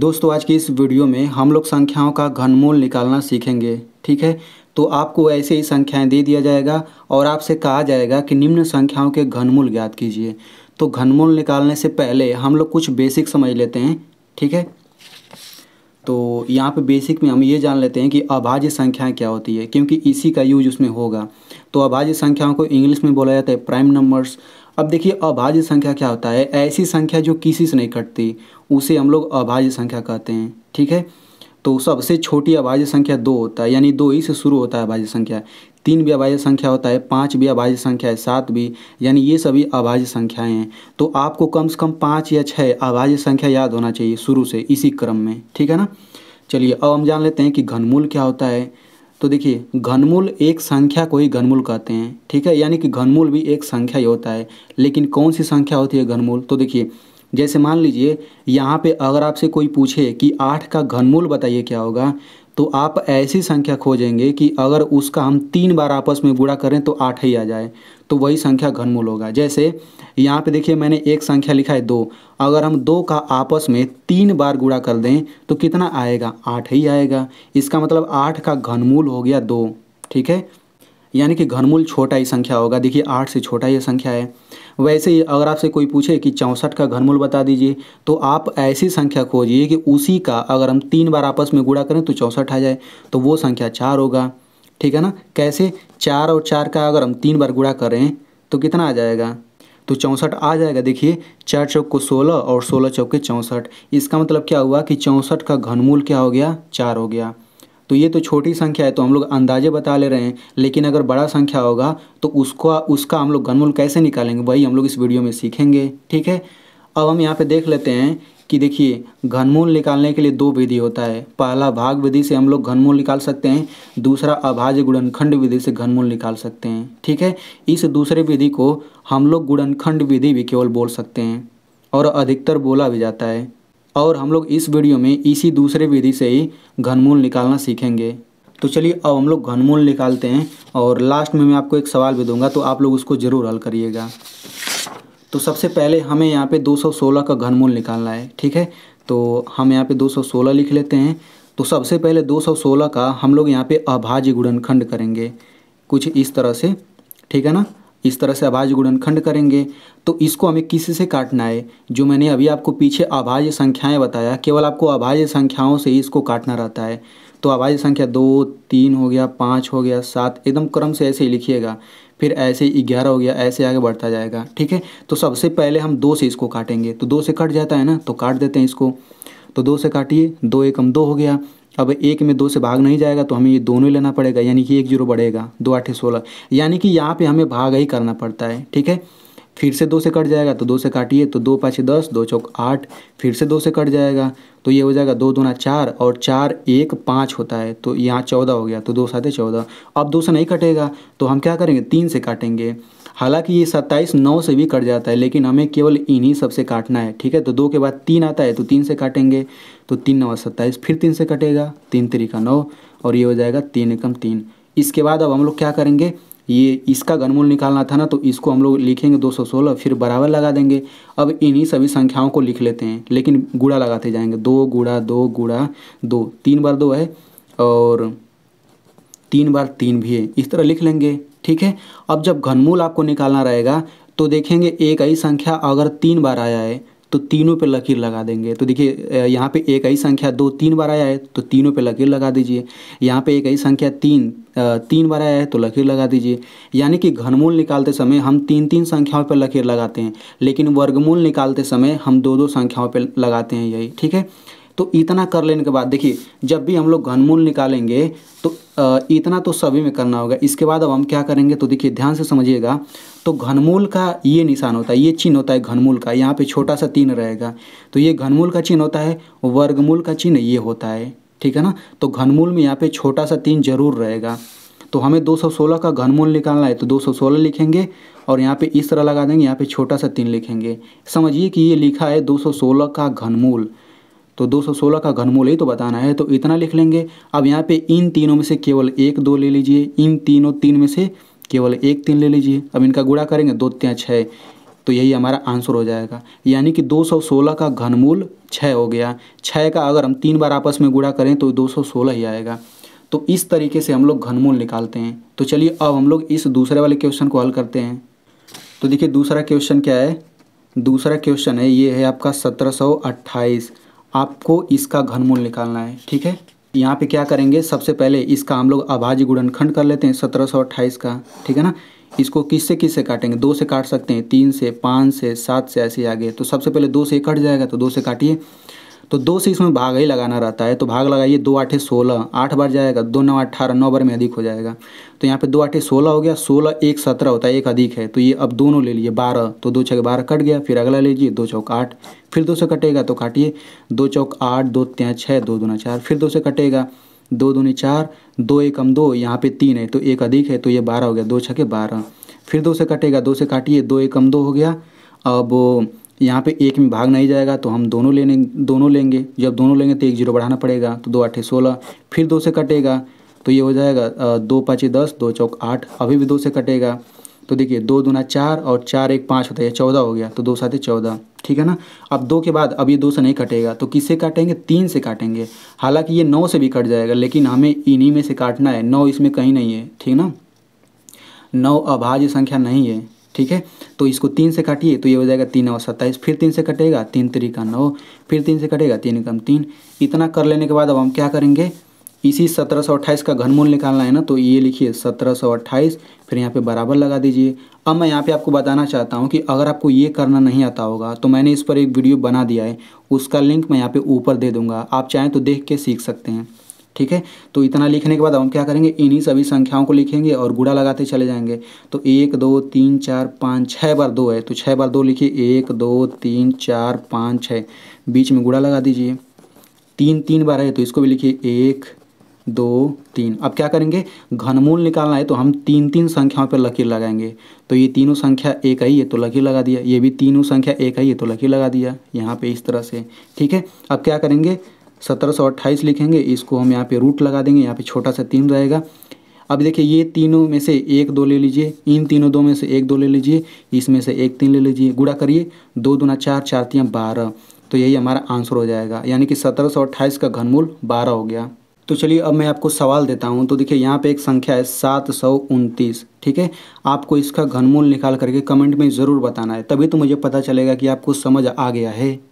दोस्तों आज की इस वीडियो में हम लोग संख्याओं का घनमूल निकालना सीखेंगे ठीक है तो आपको ऐसे ही संख्याएं दे दिया जाएगा और आपसे कहा जाएगा कि निम्न संख्याओं के घनमूल ज्ञात कीजिए तो घनमूल निकालने से पहले हम लोग कुछ बेसिक समझ लेते हैं ठीक है तो यहाँ पे बेसिक में हम ये जान लेते हैं कि अभाज्य संख्याएँ क्या होती है क्योंकि इसी का यूज उसमें होगा तो अभाज्य संख्याओं को इंग्लिश में बोला जाता है प्राइम नंबर्स अब देखिए अभाज्य संख्या क्या होता है ऐसी संख्या जो किसी से नहीं कटती उसे हम लोग अभाज्य संख्या कहते हैं ठीक है तो सबसे छोटी अभाज्य संख्या दो होता है यानी दो ही से शुरू होता है अभाज्य संख्या तीन भी अभाज्य संख्या होता है पाँच भी अभाज्य संख्या है सात भी यानी ये सभी अभाज्य संख्याएँ हैं तो आपको कम से कम पाँच या छः अभाज्य संख्या याद होना चाहिए शुरू से इसी क्रम में ठीक है ना चलिए अब हम जान लेते हैं कि घनमूल क्या होता है तो देखिए घनमूल एक संख्या को ही घनमूल कहते हैं ठीक है यानी कि घनमूल भी एक संख्या ही होता है लेकिन कौन सी संख्या होती है घनमूल तो देखिए जैसे मान लीजिए यहाँ पे अगर आपसे कोई पूछे कि आठ का घनमूल बताइए क्या होगा तो आप ऐसी संख्या खोजेंगे कि अगर उसका हम तीन बार आपस में बुरा करें तो आठ ही आ जाए तो वही संख्या घनमूल होगा जैसे यहाँ पे देखिए मैंने एक संख्या लिखा है दो अगर हम दो का आपस में तीन बार गुड़ा कर दें तो कितना आएगा आठ ही आएगा इसका मतलब आठ का घनमूल हो गया दो ठीक है यानी कि घनमूल छोटा ही संख्या होगा देखिए आठ से छोटा ही संख्या है वैसे ही अगर आपसे कोई पूछे कि चौंसठ का घनमूल बता दीजिए तो आप ऐसी संख्या खोजिए कि उसी का अगर हम तीन बार आपस में गुड़ा करें तो चौंसठ आ जाए तो वो संख्या चार होगा ठीक है ना कैसे चार और चार का अगर हम तीन बार गुड़ा करें तो कितना आ जाएगा तो चौंसठ आ जाएगा देखिए चार चौक को सोलह और सोलह चौके चौंसठ इसका मतलब क्या हुआ कि चौंसठ का घनमूल क्या हो गया चार हो गया तो ये तो छोटी संख्या है तो हम लोग अंदाजे बता ले रहे हैं लेकिन अगर बड़ा संख्या होगा तो उसका उसका हम लोग घनमूल कैसे निकालेंगे वही हम लोग इस वीडियो में सीखेंगे ठीक है अब हम यहाँ पे देख लेते हैं कि देखिए घनमूल निकालने के लिए दो विधि होता है पहला भाग विधि से हम लोग घनमूल निकाल सकते हैं दूसरा अभाज्य गुणनखंड विधि से घनमूल निकाल सकते हैं ठीक है इस दूसरे विधि को हम लोग गुणनखंड विधि भी केवल बोल सकते हैं और अधिकतर बोला भी जाता है और हम लोग इस वीडियो में इसी दूसरे विधि से ही घनमूल निकालना सीखेंगे तो चलिए अब हम लोग घनमूल निकालते हैं और लास्ट में मैं आपको एक सवाल भी दूंगा तो आप लोग उसको ज़रूर हल करिएगा तो सबसे पहले हमें यहाँ पे 216 का घनमूल निकालना है ठीक है तो हम यहाँ पे 216 लिख लेते हैं तो सबसे पहले 216 का हम लोग यहाँ पे अभाज्य गुणनखंड करेंगे कुछ इस तरह से ठीक है ना इस तरह से अभाज्य गुणनखंड करेंगे तो इसको हमें से काटना है जो मैंने अभी आपको पीछे अभाज्य संख्याएं बताया केवल आपको अभाज्य संख्याओं से ही इसको काटना रहता है तो अभाज्य संख्या दो तीन हो गया पाँच हो गया सात एकदम क्रम से ऐसे ही लिखिएगा फिर ऐसे ग्यारह हो गया ऐसे आगे बढ़ता जाएगा ठीक है तो सबसे पहले हम दो से इसको काटेंगे तो दो से कट जाता है ना तो काट देते हैं इसको तो दो से काटिए दो एकम दो हो गया अब एक में दो से भाग नहीं जाएगा तो हमें ये दोनों ही लेना पड़ेगा यानी कि एक जीरो बढ़ेगा दो आठे सोलह यानी कि यहाँ पे हमें भाग ही करना पड़ता है ठीक है फिर से दो से कट जाएगा तो दो से काटिए तो दो पाँच दस दो चौक आठ फिर से दो से कट जाएगा तो ये हो जाएगा दो दोना चार और चार एक पाँच होता है तो यहाँ चौदह हो गया तो दो साथे चौदह अब दो से नहीं कटेगा तो हम क्या करेंगे तीन से काटेंगे हालांकि ये सत्ताईस नौ से भी कट जाता है लेकिन हमें केवल इन्हीं सब से काटना है ठीक है तो दो के बाद तीन आता है तो तीन से काटेंगे तो तीन नौ सत्ताईस फिर तीन से कटेगा तीन तरीका नौ और ये हो जाएगा तीन एकम तीन इसके बाद अब हम लोग क्या करेंगे ये इसका घनमूल निकालना था ना तो इसको हम लोग लिखेंगे 216 फिर बराबर लगा देंगे अब इन्हीं सभी संख्याओं को लिख लेते हैं लेकिन गुड़ा लगाते जाएंगे दो गुड़ा दो गुड़ा दो तीन बार दो है और तीन बार तीन भी है इस तरह लिख लेंगे ठीक है अब जब घनमूल आपको निकालना रहेगा तो देखेंगे एक ही संख्या अगर तीन बार आया है तो तीनों पे लकीर लगा देंगे तो देखिए यहाँ पे एक ही संख्या दो तीन बार आया है तो तीनों पे लकीर लगा दीजिए यहाँ पे एक ही संख्या तीन तीन बार आया है तो लकीर लगा दीजिए यानी कि घनमूल निकालते समय हम तीन तीन संख्याओं पर लकीर लगाते हैं लेकिन वर्गमूल निकालते समय हम दो दो संख्याओं पर लगाते हैं यही ठीक है तो इतना कर लेने के बाद देखिए जब भी हम लोग घनमूल निकालेंगे तो इतना तो सभी में करना होगा इसके बाद अब हम क्या करेंगे तो देखिए ध्यान से समझिएगा तो घनमूल का ये निशान होता है ये चिन्ह होता है घनमूल का यहाँ पे छोटा सा तीन रहेगा तो ये घनमूल का चिन्ह होता है वर्गमूल का चिन्ह ये होता है ठीक है ना तो घनमूल में यहाँ पे छोटा सा तीन जरूर रहेगा तो हमें दो का घनमूल निकालना है तो दो लिखेंगे और यहाँ पे इस तरह लगा देंगे यहाँ पे छोटा सा तीन लिखेंगे समझिए कि ये लिखा है 216 का घनमूल तो 216 का घनमूल ही तो बताना है तो इतना लिख लेंगे अब यहाँ पे इन तीनों में से केवल एक दो ले लीजिए इन तीनों तीन में से केवल एक तीन ले लीजिए अब इनका गुड़ा करेंगे दो त्याँ छः तो यही हमारा आंसर हो जाएगा यानी कि 216 का घनमूल छः हो गया छः का अगर हम तीन बार आपस में गुड़ा करें तो सोलह ही आएगा तो इस तरीके से हम लोग घनमूल निकालते हैं तो चलिए अब हम लोग इस दूसरे वाले क्वेश्चन को हल करते हैं तो देखिए दूसरा क्वेश्चन क्या है दूसरा क्वेश्चन है ये है आपका सत्रह आपको इसका घनमूल निकालना है ठीक है यहाँ पे क्या करेंगे सबसे पहले इसका हम लोग अभाज्य गुणनखंड कर लेते हैं सत्रह सौ अट्ठाईस का ठीक है ना इसको किससे किससे काटेंगे दो से काट सकते हैं तीन से पाँच से सात से ऐसे आगे तो सबसे पहले दो से कट जाएगा तो दो से काटिए तो दो से इसमें भाग ही लगाना रहता है तो भाग लगाइए दो आठे सोलह आठ बार जाएगा दो नौ अठारह नौ बार में अधिक हो जाएगा तो यहाँ पे दो आठे सोलह हो गया सोलह एक सत्रह होता है एक अधिक है तो ये अब दोनों ले लिए बारह तो दो छः बारह कट गया फिर अगला लीजिए दो चौक आठ फिर दो से कटेगा तो काटिए दो चौक आठ दो त्याँ छः दो दो चार फिर दो से कटेगा दो दूनी चार दो एकम दो यहाँ पे तीन है तो एक अधिक है तो ये बारह हो गया दो छके बारह फिर दो से कटेगा दो से काटिए दो एकम दो हो गया अब यहाँ पे एक में भाग नहीं जाएगा तो हम दोनों लेने दोनों लेंगे जब दोनों लेंगे तो एक जीरो बढ़ाना पड़ेगा तो दो आठ सोलह फिर दो से कटेगा तो ये हो जाएगा दो पाँचे दस दो चौक आठ अभी भी दो से कटेगा तो देखिए दो दूना चार और चार एक पाँच होता है चौदह हो गया तो दो साथ चौदह ठीक है ना अब दो के बाद अब ये दो से नहीं कटेगा तो किससे काटेंगे तीन से काटेंगे हालांकि ये नौ से भी कट जाएगा लेकिन हमें इन्हीं में से काटना है नौ इसमें कहीं नहीं है ठीक ना नौ अभाज्य संख्या नहीं है ठीक है तो इसको तीन से काटिए तो ये हो जाएगा तीन और सत्ताईस फिर तीन से कटेगा तीन तरीका नौ फिर तीन से कटेगा तीन कम तीन इतना कर लेने के बाद अब हम क्या करेंगे इसी सत्रह सौ अट्ठाईस का घनमूल निकालना है ना तो ये लिखिए सत्रह सौ अट्ठाईस फिर यहाँ पे बराबर लगा दीजिए अब मैं यहाँ पे आपको बताना चाहता हूँ कि अगर आपको ये करना नहीं आता होगा तो मैंने इस पर एक वीडियो बना दिया है उसका लिंक मैं यहाँ पे ऊपर दे दूँगा आप चाहें तो देख के सीख सकते हैं ठीक है तो इतना लिखने के बाद हम क्या करेंगे इन्हीं सभी संख्याओं को लिखेंगे और गुड़ा लगाते चले जाएंगे तो एक दो तीन चार पाँच छः बार दो है तो छः बार दो लिखिए एक दो तीन चार पाँच छः बीच में गुड़ा लगा दीजिए तीन तीन बार है तो इसको भी लिखिए एक दो तीन अब क्या करेंगे घनमूल निकालना है तो हम तीन तीन संख्याओं पर लकीर लगाएंगे तो ये तीनों संख्या एक ही है तो लकीर लगा दिया ये भी तीनों संख्या एक ही है तो लकीर लगा दिया यहाँ पे इस तरह से ठीक है अब क्या करेंगे सत्रह लिखेंगे इसको हम यहाँ पे रूट लगा देंगे यहाँ पे छोटा सा तीन रहेगा अब देखिए ये तीनों में से एक दो ले लीजिए इन तीनों दो में से एक दो ले लीजिए इसमें से एक तीन ले लीजिए गुड़ा करिए दो दुना चार चार तीन बारह तो यही हमारा आंसर हो जाएगा यानी कि सत्रह सौ अट्ठाईस का घनमूल बारह हो गया तो चलिए अब मैं आपको सवाल देता हूँ तो देखिए यहाँ पे एक संख्या है सात सौ उनतीस ठीक है आपको इसका घनमूल निकाल करके कमेंट में ज़रूर बताना है तभी तो मुझे पता चलेगा कि आपको समझ आ गया है